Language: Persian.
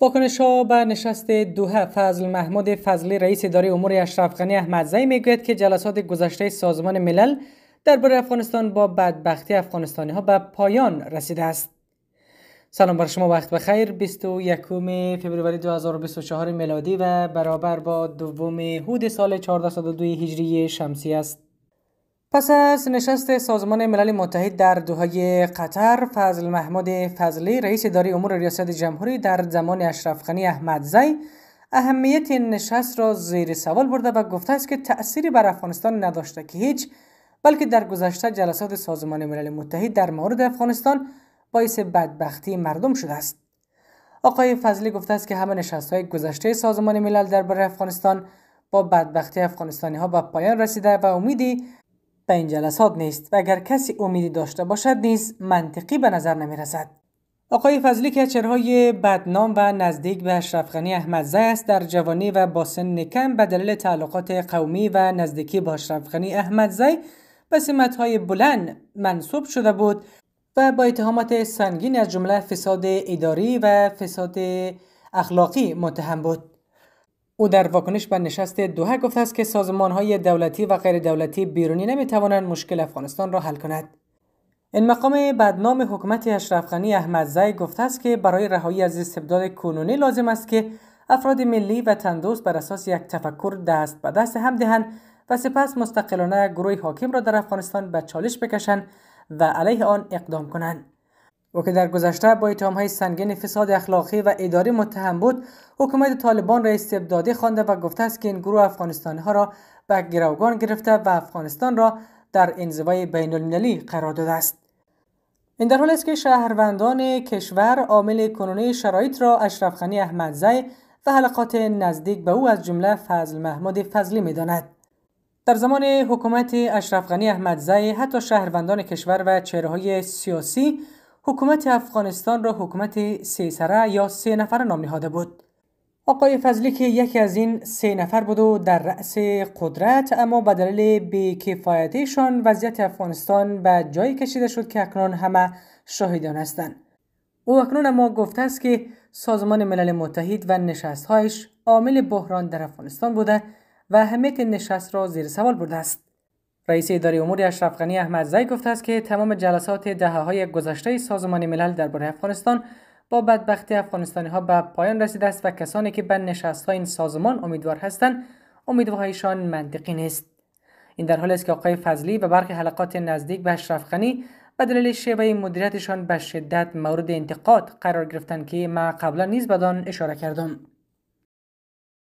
واکنش ها به نشست دوه فضل محمود فضلی رئیس اداره امور اشرف غنی احمدزی میگوید که جلسات گذشته سازمان ملل درباره افغانستان با بدبختی افغانستانی ها به پایان رسیده است سلام بر شما وقت بخیر 21 فوریه 2024 میلادی و برابر با دوم هود سال 1402 هجری شمسی است پس از نشست سازمان ملل متحد در دوهای قطر فضل محمد فضلی رئیس اداره امور ریاست جمهوری در زمان اشرف غنی احمدزی اهمیت نشست را زیر سوال برده و گفته است که تأثیری بر افغانستان نداشته که هیچ بلکه در گذشته جلسات سازمان ملل متحد در مورد افغانستان باعث بدبختی مردم شده است آقای فضلی گفته است که همه نشست های گذشته سازمان ملل درباره افغانستان با بدبختی افغانستانی ها به پایان رسیده و امیدی به این جلسات نیست و اگر کسی امیدی داشته باشد نیز منطقی به نظر نمی رسد. آقای فضلی که چرهای بدنام و نزدیک به اشرف غنی احمدزی است در جوانی و با سن کم به دلیل تعلقات قومی و نزدیکی با اشرف غنی احمدزی به سمتهای بلند منصوب شده بود و با اتهامات سنگین از جمله فساد اداری و فساد اخلاقی متهم بود. او در واکنش به نشست دوحه گفته است که سازمان های دولتی و غیر دولتی بیرونی نمی توانند مشکل افغانستان را حل کند. این مقام بدنام حکومت اشرف غنی احمدزی گفته است که برای رهایی از استبداد کنونی لازم است که افراد ملی و تندوس بر اساس یک تفکر دست به دست هم دهند و سپس مستقلانه گروه حاکم را در افغانستان به چالش بکشند و علیه آن اقدام کنند. او که در گذشته با های سنگین فساد اخلاقی و اداری متهم بود حکومت طالبان را استبدادی خوانده و گفته است که این گروه افغانستانی ها را به گروگان گرفته و افغانستان را در انزوای بین المللی قرار داده است این در حال است که شهروندان کشور عامل کنونی شرایط را اشرف خانی احمدزی و حلقات نزدیک به او از جمله فضل محمود فضلی میداند در زمان حکومت اشرف غنی احمدزی حتی شهروندان کشور و چهرههای سیاسی حکومت افغانستان را حکومت سه سره یا سه نفر نام نهاده بود آقای فضلی که یکی از این سه نفر بود و در رأس قدرت اما به دلیل بیکفایتیشان وضعیت افغانستان به جایی کشیده شد که اکنون همه شاهدان هستند او اکنون اما گفته است که سازمان ملل متحد و نشستهایش عامل بحران در افغانستان بوده و اهمیت نشست را زیر سوال برده است رئیس اداره امور اشرف غنی احمد گفته است که تمام جلسات دهه های گذشته سازمان ملل درباره افغانستان با بدبختی افغانستانی ها به پایان رسیده است و کسانی که به نشست های این سازمان امیدوار هستند امیدوارهایشان منطقی نیست این در حالی است که آقای فضلی و برخی حلقات نزدیک به اشرف غنی به دلیل شیوه مدیریتشان به شدت مورد انتقاد قرار گرفتند که ما قبلا نیز بدان اشاره کردم